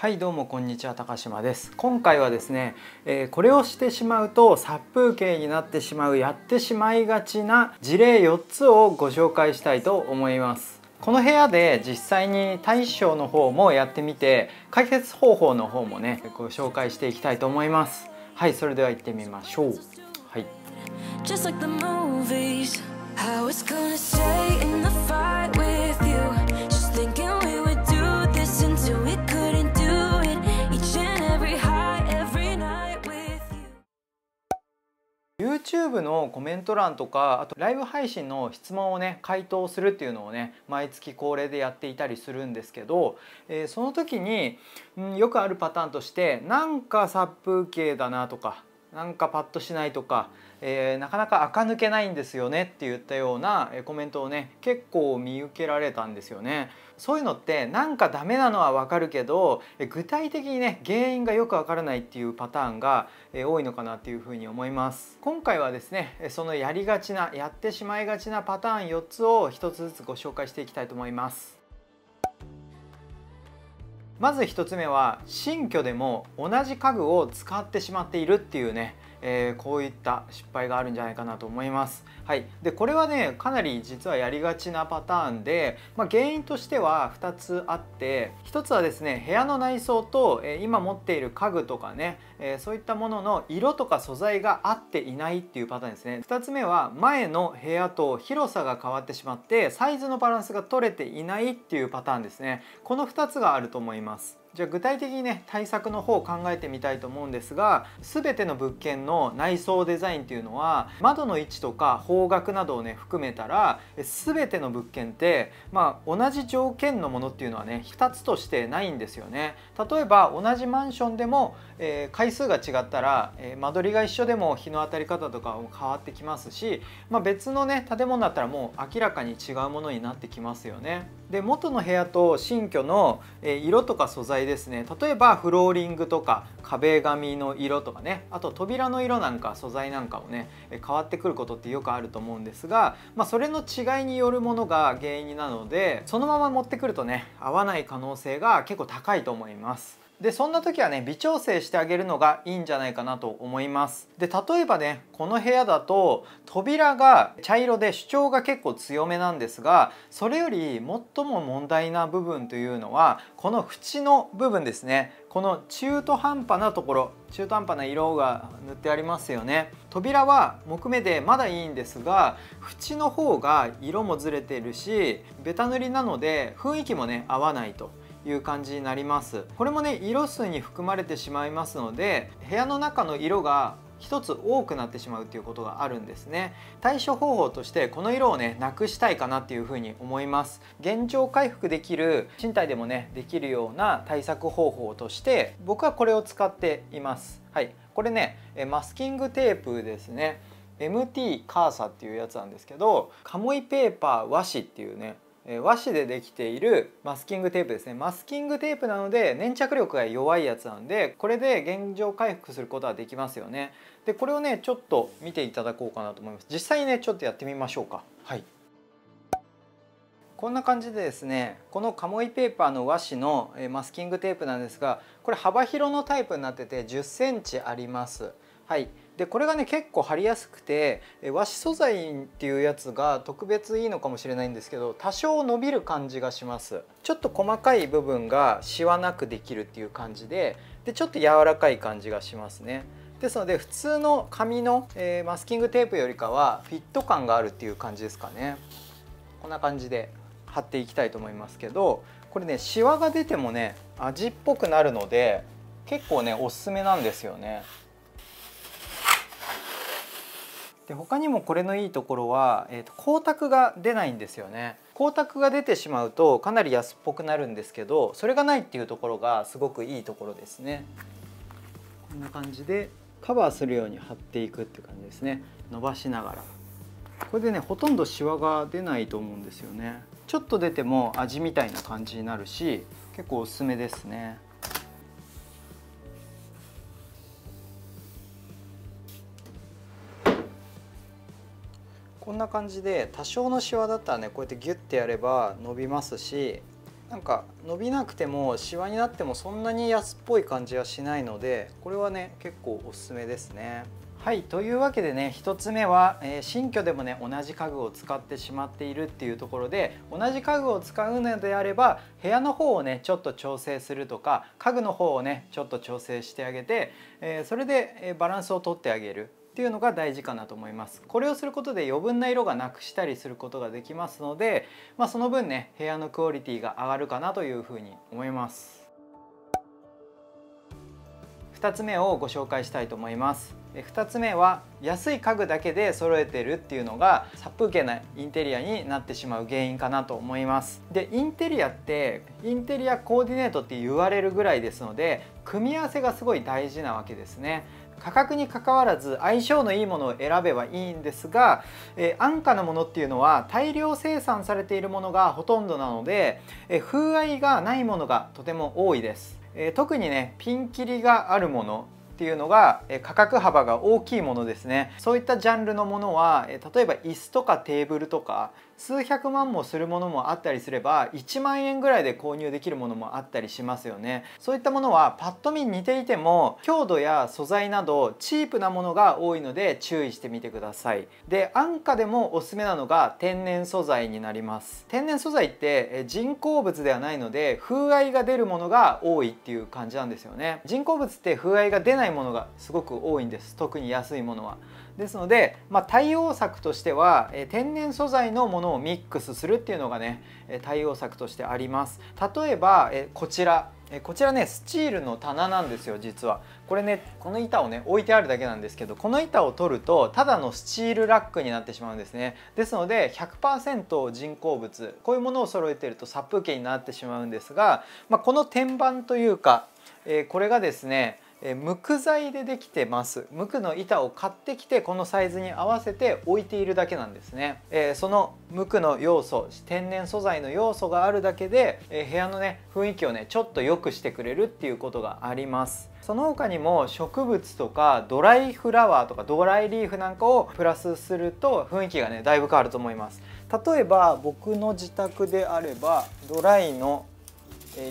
はいどうもこんにちは高島です今回はですね、えー、これをしてしまうと殺風景になってしまうやってしまいがちな事例4つをご紹介したいと思いますこの部屋で実際に対象の方もやってみて解決方法の方もねご紹介していきたいと思いますはいそれでは行ってみましょうはい Just like the movies, I was gonna say in the fight YouTube のコメント欄とかあとライブ配信の質問をね回答するっていうのをね毎月恒例でやっていたりするんですけど、えー、その時に、うん、よくあるパターンとしてなんか殺風景だなとかなんかパッとしないとかえー、なかなか垢抜けないんですよねって言ったようなコメントをね結構見受けられたんですよね。そういうのってなんかダメなのはわかるけど具体的にね原因がよくわからないっていうパターンが多いのかなっていうふうに思います今回はですねそのやりがちなやってしまいがちなパターン4つを1つずつご紹介していきたいと思いますまず1つ目は新居でも同じ家具を使ってしまっているっていうねえー、こういった失敗があるんじゃないかなと思います。はい、でこれはねかなり実はやりがちなパターンで、まあ、原因としては2つあって1つはですね部屋の内装と、えー、今持っている家具とかね、えー、そういったものの色とか素材が合っていないっていうパターンですね。2つ目は前の部屋と広さが変わってしまってサイズのバランスが取れていないっていうパターンですね。この2つがあると思います。じゃあ具体的にね対策の方を考えてみたいと思うんですが全ての物件の内装デザインっていうのは窓の位置とか方角などをね含めたら全ての物件って、まあ、同じ条件のものっていうのはね2つとしてないんですよね。例えば同じマンションでも、えー、回数が違ったら、えー、間取りが一緒でも日の当たり方とかも変わってきますし、まあ、別のね建物だったらもう明らかに違うものになってきますよね。で元の部屋と新居の、えー、色とか素材材ですね例えばフローリングとか壁紙の色とかねあと扉の色なんか素材なんかもね変わってくることってよくあると思うんですが、まあ、それの違いによるものが原因なのでそのまま持ってくるとね合わない可能性が結構高いと思います。でそんな時はね微調整してあげるのがいいんじゃないかなと思いますで例えばねこの部屋だと扉が茶色で主張が結構強めなんですがそれより最も問題な部分というのはこの縁の部分ですねこの中途半端なところ中途半端な色が塗ってありますよね扉は木目でまだいいんですが縁の方が色もずれてるしベタ塗りなので雰囲気もね合わないという感じになりますこれもね色数に含まれてしまいますので部屋の中の色が一つ多くなってしまうということがあるんですね対処方法としてこの色をねなくしたいかなっていうふに思います現状回復できる賃貸でもねできるような対策方法として僕はこれを使っていますはいこれねマスキングテープですね MT カーサっていうやつなんですけどカモイペーパー和紙っていうね和紙でできているマスキングテープですねマスキングテープなので粘着力が弱いやつなのでこれで現状回復することはできますよねでこれをねちょっと見ていただこうかなと思います実際にねちょっとやってみましょうかはいこんな感じでですねこのカモイペーパーの和紙のマスキングテープなんですがこれ幅広のタイプになってて1 0 c ンチありますはいでこれがね結構貼りやすくて和紙素材っていうやつが特別いいのかもしれないんですけど多少伸びる感じがしますちょっと細かい部分がしわなくできるっていう感じででちょっと柔らかい感じがしますねですので普通の紙の、えー、マスキングテープよりかはフィット感があるっていう感じですかねこんな感じで貼っていきたいと思いますけどこれねシワが出てもね味っぽくなるので結構ねおすすめなんですよねで他にもこれのいいところは、えーと、光沢が出ないんですよね光沢が出てしまうとかなり安っぽくなるんですけどそれがないっていうところがすごくいいところですねこんな感じでカバーするように貼っていくって感じですね伸ばしながらこれでねほとんどシワが出ないと思うんですよねちょっと出ても味みたいな感じになるし結構おすすめですねこんな感じで多少のシワだったらねこうやってギュッてやれば伸びますしなんか伸びなくてもシワになってもそんなに安っぽい感じはしないのでこれはね結構おすすめですね。はいというわけでね1つ目は、えー、新居でもね同じ家具を使ってしまっているっていうところで同じ家具を使うのであれば部屋の方をねちょっと調整するとか家具の方をねちょっと調整してあげて、えー、それで、えバランスをとってあげるっていうのが大事かなと思いますこれをすることで余分な色がなくしたりすることができますので、まあ、その分ね部屋のクオリティが上がるかなというふうに思います2つ目をご紹介したいと思います2つ目は安い家具だけで揃えてるっていうのが殺風景なインテリアになってしまう原因かなと思いますでインテリアってインテリアコーディネートって言われるぐらいですので組み合わせがすごい大事なわけですね価格にかかわらず相性のいいものを選べばいいんですが、えー、安価なものっていうのは大量生産されているものがほとんどなので、えー、風合いがないものがとても多いです、えー、特にねピンキリがあるものっていうのが価格幅が大きいものですねそういったジャンルのものは例えば椅子とかテーブルとか数百万もするものもあったりすれば1万円ぐらいで購入できるものもあったりしますよねそういったものはパッと見似ていても強度や素材などチープなものが多いので注意してみてくださいで安価でもおすすめなのが天然素材になります天然素材って人工物ではないので風合いが出るものが多いっていう感じなんですよね人工物って風合いが出ないものがすごく多いんです特に安いものはですので、まあ、対応策としては、え天然素材のものをミックスするっていうのがね対応策としてあります例えば、えこちらこちらねスチールの棚なんですよ実はこれねこの板をね置いてあるだけなんですけどこの板を取るとただのスチールラックになってしまうんですねですので100%人工物こういうものを揃えてると殺風景になってしまうんですが、まあ、この天板というか、えー、これがですね無垢材でできてます無垢の板を買ってきてこのサイズに合わせて置いているだけなんですね、えー、その無垢の要素天然素材の要素があるだけで、えー、部屋のね雰囲気をねちょっと良くしてくれるっていうことがありますその他にも植物とかドライフラワーとかドライリーフなんかをプラスすると雰囲気がねだいぶ変わると思います例えば僕の自宅であればドライの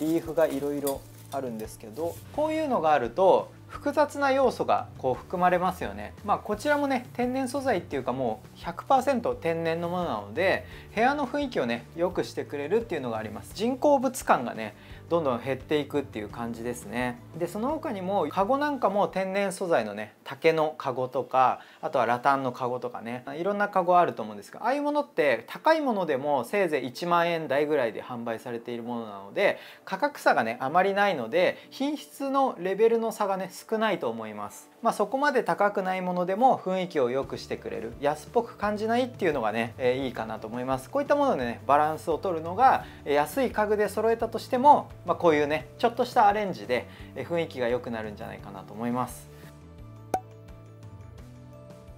リーフがいろいろあるんですけどこういうのがあると複雑な要素がこう含まれますよね、まあ、こちらもね天然素材っていうかもう100%天然のものなので部屋の雰囲気をね良くしてくれるっていうのがあります人工物感がねどんどん減っていくっていう感じですねでその他にもカゴなんかも天然素材のね竹のカゴとかあとはラタンのカゴとかねいろんなカゴあると思うんですがああいうものって高いものでもせいぜい1万円台ぐらいで販売されているものなので価格差がねあまりないので品質のレベルの差がね少ないと思いますまあ、そこまで高くないものでも雰囲気を良くしてくれる安っぽく感じないっていうのがね、えー、いいかなと思いますこういったものでねバランスを取るのが安い家具で揃えたとしても、まあ、こういうねちょっとしたアレンジで雰囲気が良くなるんじゃないかなと思います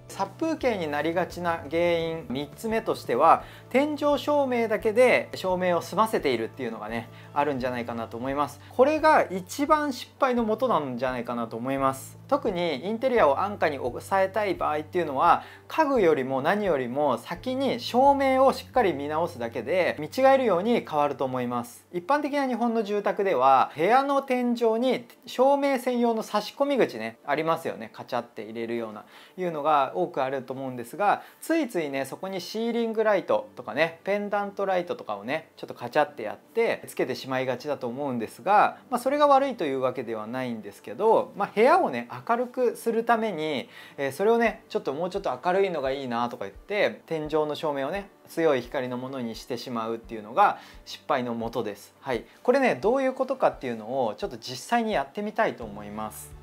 殺風景になりがちな原因3つ目としては天井照明だけで照明を済ませているっていうのがねあるんじゃないかなと思いますこれが一番失敗のもとなんじゃないかなと思います特にインテリアを安価に抑えたい場合っていうのは家具よりも何よりも先に照明をしっかり見直すだけで見違えるように変わると思います一般的な日本の住宅では部屋の天井に照明専用の差し込み口ねありますよねカチャって入れるようないうのが多くあると思うんですがついついねそこにシーリングライトとかねペンダントライトとかをねちょっとカチャってやってつけてしまいがちだと思うんですが、まあ、それが悪いというわけではないんですけど、まあ、部屋をね明るくするために、えそれをねちょっともうちょっと明るいのがいいなとか言って天井の照明をね強い光のものにしてしまうっていうのが失敗のもとです。はい、これねどういうことかっていうのをちょっと実際にやってみたいと思います。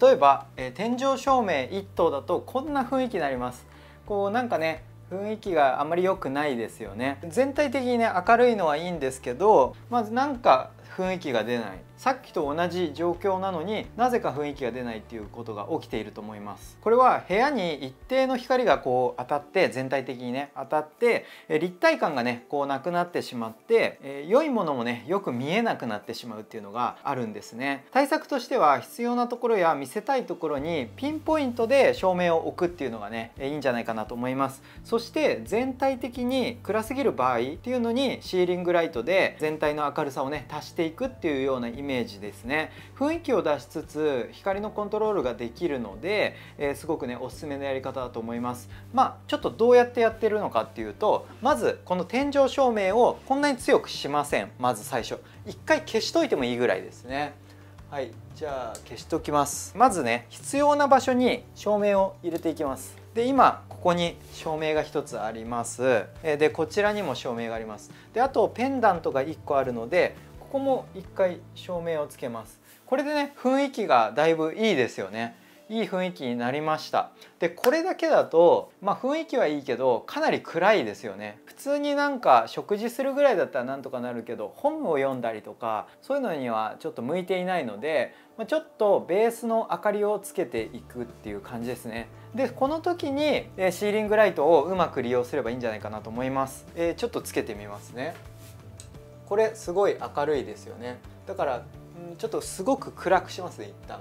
例えば、え天井照明1灯だとこんな雰囲気になります。こうなんかね雰囲気があまり良くないですよね全体的にね明るいのはいいんですけどまずなんか雰囲気が出ないさっきと同じ状況なのになぜか雰囲気が出ないっていうことが起きていると思いますこれは部屋に一定の光がこう当たって全体的にね当たって立体感がねこうなくなってしまってえ良いものもねよく見えなくなってしまうっていうのがあるんですね対策としては必要なところや見せたいところにピンポイントで照明を置くっていうのがねいいんじゃないかなと思いますそして全体的に暗すぎる場合っていうのにシーリングライトで全体の明るさをね足していくっていうようなイメージメージですね雰囲気を出しつつ光のコントロールができるので、えー、すごくねおすすめのやり方だと思いますまあちょっとどうやってやってるのかっていうとまずこの天井照明をこんなに強くしませんまず最初一回消しといてもいいぐらいですねはいじゃあ消しときますまずね必要な場所に照明を入れていきますで今ここに照明が1つありますでこちらにも照明がありますであとペンダントが1個あるのでここも一回照明をつけますこれでね雰囲気がだいぶいいですよねいい雰囲気になりましたでこれだけだとまあ、雰囲気はいいけどかなり暗いですよね普通になんか食事するぐらいだったらなんとかなるけど本を読んだりとかそういうのにはちょっと向いていないので、まちょっとベースの明かりをつけていくっていう感じですねでこの時にシーリングライトをうまく利用すればいいんじゃないかなと思います、えー、ちょっとつけてみますねこれすごい明るいですよねだからちょっとすごく暗くしますね一旦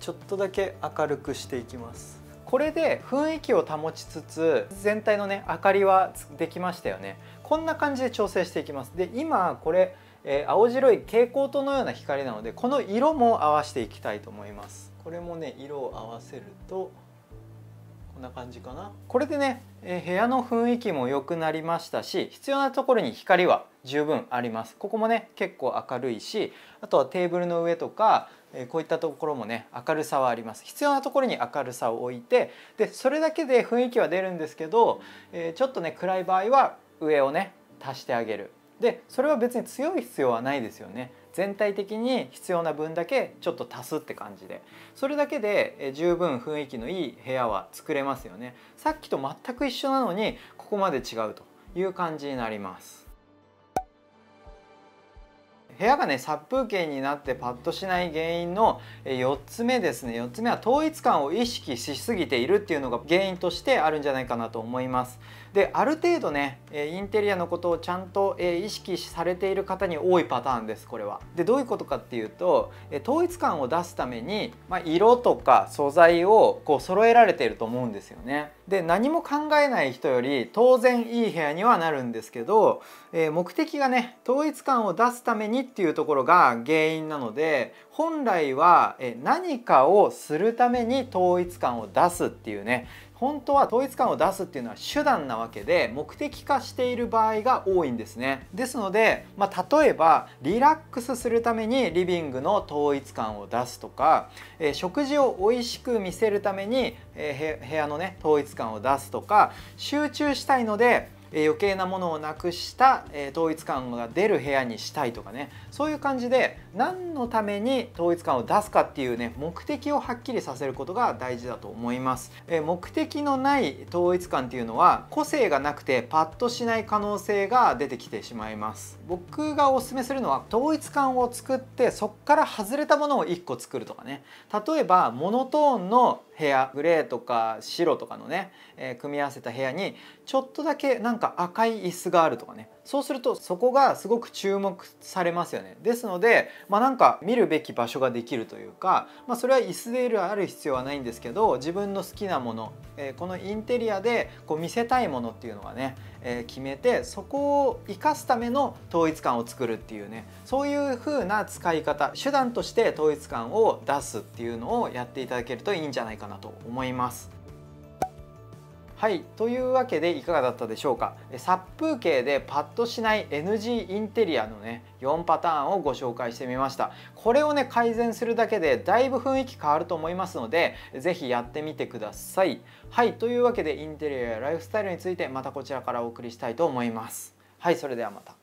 ちょっとだけ明るくしていきますこれで雰囲気を保ちつつ全体のね明かりはできましたよねこんな感じで調整していきますで今これ、えー、青白い蛍光灯のような光なのでこの色も合わせていきたいと思いますこれもね色を合わせるとこんな感じかなこれでね、え部屋の雰囲気も良くなりましたし必要なところに光は十分ありますここもね結構明るいしあとはテーブルの上とか、えこういったところもね明るさはあります必要なところに明るさを置いてでそれだけで雰囲気は出るんですけど、えちょっとね暗い場合は上をね足してあげるでそれは別に強い必要はないですよね全体的に必要な分だけちょっと足すって感じでそれだけで十分雰囲気のいい部屋は作れますよねさっきと全く一緒なのにここまで違うという感じになります部屋がね殺風景になってパッとしない原因の4つ目ですね4つ目は統一感を意識しすぎているっていうのが原因としてあるんじゃないかなと思いますである程度ねインテリアのことをちゃんと意識されている方に多いパターンですこれはでどういうことかっていうと統一感を出すために、まあ、色とか素材をこう揃えられていると思うんですよねで何も考えない人より当然いい部屋にはなるんですけど、え目的がね統一感を出すためにっていうところが原因なので本来は何かをするために統一感を出すっていうね本当は統一感を出すっていうのは手段なわけで目的化している場合が多いんですねですので、まあ、例えばリラックスするためにリビングの統一感を出すとか、えー、食事を美味しく見せるために、えー、部屋のね統一感を出すとか集中したいのでえ余計なものをなくした、え統一感が出る部屋にしたいとかねそういう感じで何のために統一感を出すかっていうね目的をはっきりさせることが大事だと思います、え目的のない統一感っていうのは個性がなくてパッとしない可能性が出てきてしまいます僕がおすすめするのは統一感を作ってそっから外れたものを1個作るとかね例えばモノトーンの部屋グレーとか白とかのね、えー、組み合わせた部屋にちょっとだけなんか赤い椅子があるとかねそうするとそこがすごく注目されますよねですのでまあなんか見るべき場所ができるというか、まあ、それは椅子でいるある必要はないんですけど自分の好きなもの、えー、このインテリアでこう見せたいものっていうのはね、えー、決めてそこを生かすための統一感を作るっていうねそういう風な使い方手段として統一感を出すっていうのをやっていただけるといいんじゃないかなと思います。はいというわけでいかがだったでしょうか殺風景でパッとしない NG インテリアのね4パターンをご紹介してみましたこれをね改善するだけでだいぶ雰囲気変わると思いますので是非やってみてくださいはいというわけでインテリアやライフスタイルについてまたこちらからお送りしたいと思いますはいそれではまた